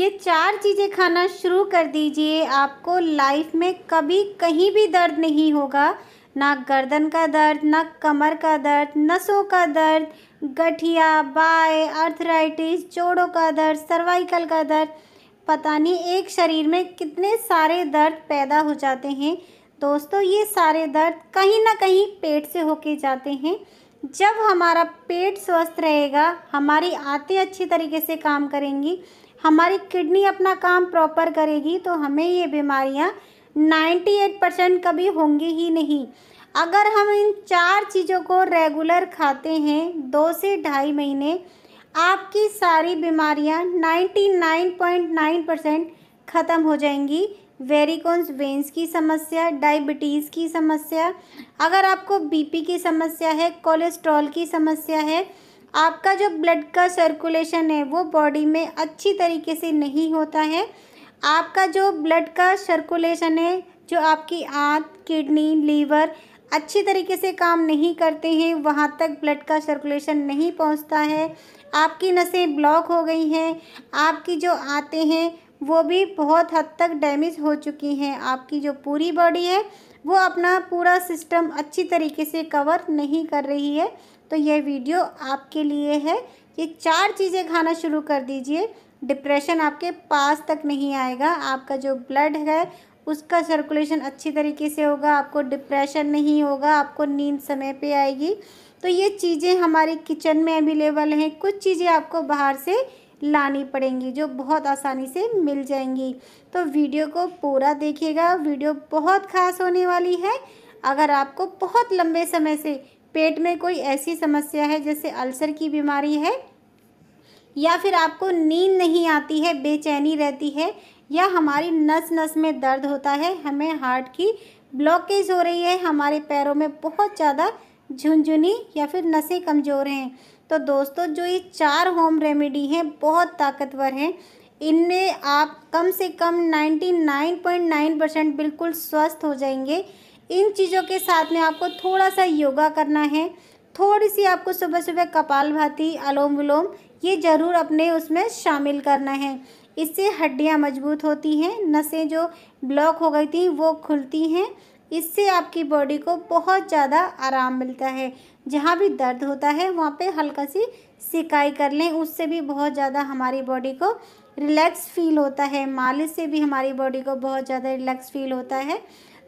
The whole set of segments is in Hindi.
ये चार चीज़ें खाना शुरू कर दीजिए आपको लाइफ में कभी कहीं भी दर्द नहीं होगा ना गर्दन का दर्द ना कमर का दर्द नसों का दर्द गठिया बाय अर्थराइटिस जोड़ों का दर्द सर्वाइकल का दर्द पता नहीं एक शरीर में कितने सारे दर्द पैदा हो जाते हैं दोस्तों ये सारे दर्द कहीं ना कहीं पेट से होके जाते हैं जब हमारा पेट स्वस्थ रहेगा हमारी आते अच्छी तरीके से काम करेंगी हमारी किडनी अपना काम प्रॉपर करेगी तो हमें ये बीमारियाँ 98 परसेंट कभी होंगी ही नहीं अगर हम इन चार चीज़ों को रेगुलर खाते हैं दो से ढाई महीने आपकी सारी पॉइंट 99.9 परसेंट ख़त्म हो जाएंगी वेरिकॉन्स वेंस की समस्या डायबिटीज़ की समस्या अगर आपको बीपी की समस्या है कोलेस्ट्रॉल की समस्या है आपका जो ब्लड का सर्कुलेशन है वो बॉडी में अच्छी तरीके से नहीं होता है आपका जो ब्लड का सर्कुलेशन है जो आपकी आँत किडनी लीवर अच्छी तरीके से काम नहीं करते हैं वहाँ तक ब्लड का सर्कुलेशन नहीं पहुँचता है आपकी नसें ब्लॉक हो गई हैं आपकी जो आते हैं वो भी बहुत हद तक डैमेज हो चुकी हैं आपकी जो पूरी बॉडी है वो अपना पूरा सिस्टम अच्छी तरीके से कवर नहीं कर रही है तो यह वीडियो आपके लिए है ये चार चीज़ें खाना शुरू कर दीजिए डिप्रेशन आपके पास तक नहीं आएगा आपका जो ब्लड है उसका सर्कुलेशन अच्छी तरीके से होगा आपको डिप्रेशन नहीं होगा आपको नींद समय पे आएगी तो ये चीज़ें हमारी किचन में अवेलेबल हैं कुछ चीज़ें आपको बाहर से लानी पड़ेंगी जो बहुत आसानी से मिल जाएंगी तो वीडियो को पूरा देखिएगा वीडियो बहुत खास होने वाली है अगर आपको बहुत लंबे समय से पेट में कोई ऐसी समस्या है जैसे अल्सर की बीमारी है या फिर आपको नींद नहीं आती है बेचैनी रहती है या हमारी नस नस में दर्द होता है हमें हार्ट की ब्लॉकेज हो रही है हमारे पैरों में बहुत ज़्यादा झुनझुनी या फिर नसें कमज़ोर हैं तो दोस्तों जो ये चार होम रेमेडी हैं बहुत ताकतवर हैं इनमें आप कम से कम 99.9 परसेंट बिल्कुल स्वस्थ हो जाएंगे इन चीज़ों के साथ में आपको थोड़ा सा योगा करना है थोड़ी सी आपको सुबह सुबह कपाल भाती अलोम विलोम ये ज़रूर अपने उसमें शामिल करना है इससे हड्डियाँ मजबूत होती हैं नसें जो ब्लॉक हो गई थी वो खुलती हैं इससे आपकी बॉडी को बहुत ज़्यादा आराम मिलता है जहाँ भी दर्द होता है वहाँ पे हल्का सी सिकाई कर लें उससे भी बहुत ज़्यादा हमारी बॉडी को रिलैक्स फील होता है मालिश से भी हमारी बॉडी को बहुत ज़्यादा रिलैक्स फील होता है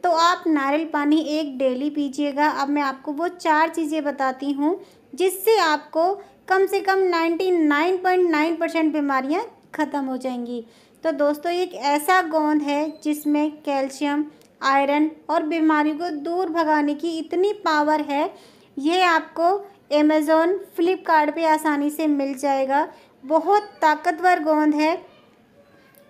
तो आप नारियल पानी एक डेली पीजिएगा अब मैं आपको वो चार चीज़ें बताती हूँ जिससे आपको कम से कम नाइन परसेंट बीमारियाँ ख़त्म हो जाएंगी तो दोस्तों एक ऐसा गोंद है जिसमें कैल्शियम आयरन और बीमारी को दूर भगाने की इतनी पावर है ये आपको अमेज़ोन फ्लिपकार्ट आसानी से मिल जाएगा बहुत ताकतवर गोंद है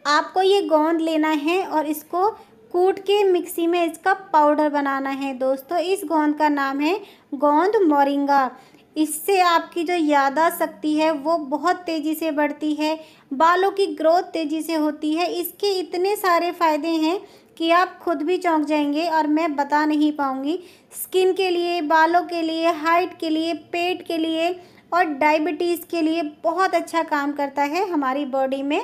आपको ये गोंद लेना है और इसको कूट के मिक्सी में इसका पाउडर बनाना है दोस्तों इस गोंद का नाम है गोंद मोरिंगा इससे आपकी जो यादा शक्ति है वो बहुत तेज़ी से बढ़ती है बालों की ग्रोथ तेज़ी से होती है इसके इतने सारे फ़ायदे हैं कि आप खुद भी चौंक जाएंगे और मैं बता नहीं पाऊँगी स्किन के लिए बालों के लिए हाइट के लिए पेट के लिए और डायबिटीज़ के लिए बहुत अच्छा काम करता है हमारी बॉडी में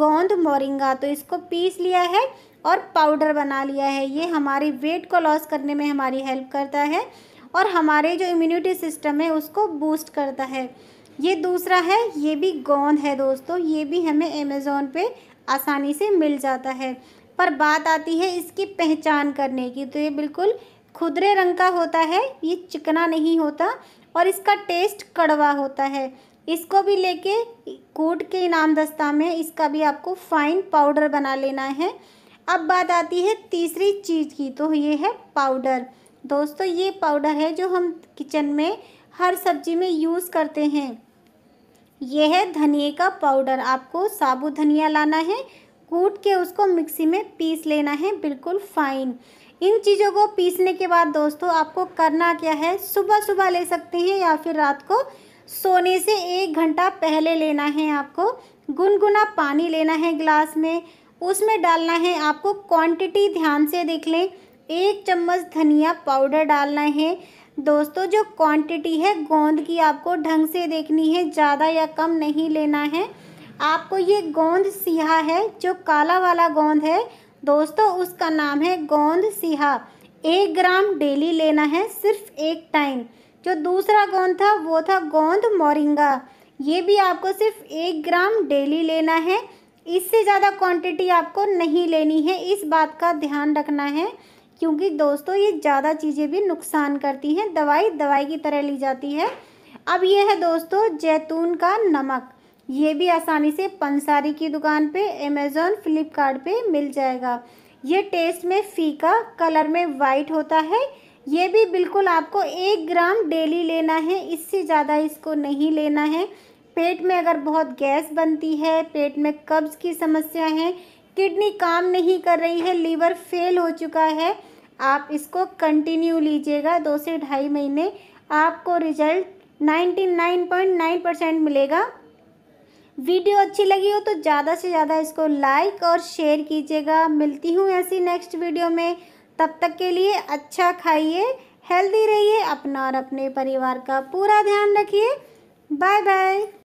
गोंद मोरिंगा तो इसको पीस लिया है और पाउडर बना लिया है ये हमारी वेट को लॉस करने में हमारी हेल्प करता है और हमारे जो इम्यूनिटी सिस्टम है उसको बूस्ट करता है ये दूसरा है ये भी गोंद है दोस्तों ये भी हमें अमेज़ोन पे आसानी से मिल जाता है पर बात आती है इसकी पहचान करने की तो ये बिल्कुल खुदरे रंग का होता है ये चिकना नहीं होता और इसका टेस्ट कड़वा होता है इसको भी लेके कूट के इनाम दस्ता में इसका भी आपको फाइन पाउडर बना लेना है अब बात आती है तीसरी चीज़ की तो ये है पाउडर दोस्तों ये पाउडर है जो हम किचन में हर सब्जी में यूज़ करते हैं यह है धनिए का पाउडर आपको साबुत धनिया लाना है कूट के उसको मिक्सी में पीस लेना है बिल्कुल फाइन इन चीज़ों को पीसने के बाद दोस्तों आपको करना क्या है सुबह सुबह ले सकते हैं या फिर रात को सोने से एक घंटा पहले लेना है आपको गुनगुना पानी लेना है ग्लास में उसमें डालना है आपको क्वांटिटी ध्यान से देख लें एक चम्मच धनिया पाउडर डालना है दोस्तों जो क्वांटिटी है गोंद की आपको ढंग से देखनी है ज़्यादा या कम नहीं लेना है आपको ये गोंद सिहा है जो काला वाला गोंद है दोस्तों उसका नाम है गोंद सिहा एक ग्राम डेली लेना है सिर्फ एक टाइम जो दूसरा गोंद था वो था गोंद मोरिंगा ये भी आपको सिर्फ एक ग्राम डेली लेना है इससे ज़्यादा क्वांटिटी आपको नहीं लेनी है इस बात का ध्यान रखना है क्योंकि दोस्तों ये ज़्यादा चीज़ें भी नुकसान करती हैं दवाई दवाई की तरह ली जाती है अब ये है दोस्तों जैतून का नमक ये भी आसानी से पंसारी की दुकान पे अमेज़ोन फ्लिपकार्ट पे मिल जाएगा ये टेस्ट में फीका कलर में वाइट होता है ये भी बिल्कुल आपको एक ग्राम डेली लेना है इससे ज़्यादा इसको नहीं लेना है पेट में अगर बहुत गैस बनती है पेट में कब्ज़ की समस्या है किडनी काम नहीं कर रही है लीवर फेल हो चुका है आप इसको कंटिन्यू लीजिएगा दो से ढाई महीने आपको result ninety nine point nine percent मिलेगा वीडियो अच्छी लगी हो तो ज़्यादा से ज़्यादा इसको लाइक और शेयर कीजिएगा मिलती हूँ ऐसी नेक्स्ट वीडियो में तब तक के लिए अच्छा खाइए हेल्दी रहिए अपना और अपने परिवार का पूरा ध्यान रखिए बाय बाय